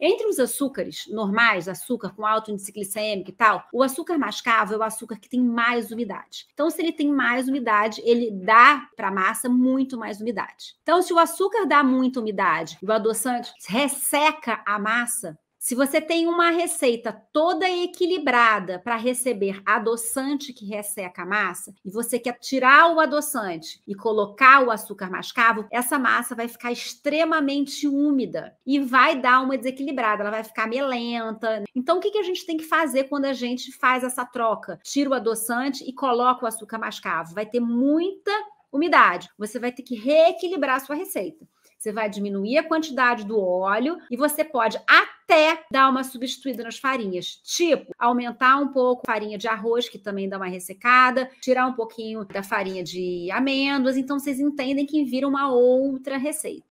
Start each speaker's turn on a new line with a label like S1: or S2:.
S1: Entre os açúcares normais, açúcar com alto índice glicêmico e tal, o açúcar mascavo é o açúcar que tem mais umidade. Então, se ele tem mais umidade, ele dá para a massa muito mais umidade. Então, se o açúcar dá muita umidade e o adoçante resseca a massa, se você tem uma receita toda equilibrada para receber adoçante que resseca a massa e você quer tirar o adoçante e colocar o açúcar mascavo, essa massa vai ficar extremamente úmida e vai dar uma desequilibrada, ela vai ficar melenta. Então, o que, a gente tem que fazer quando a gente faz essa troca? Tira o adoçante e coloca o açúcar mascavo. Vai ter muita umidade. Você vai ter que reequilibrar a sua receita. Você vai diminuir a quantidade do óleo e você pode até dar uma substituída nas farinhas, tipo aumentar um pouco a farinha de arroz, que também dá uma ressecada, tirar um pouquinho da farinha de amêndoas. Então vocês entendem que vira uma outra receita.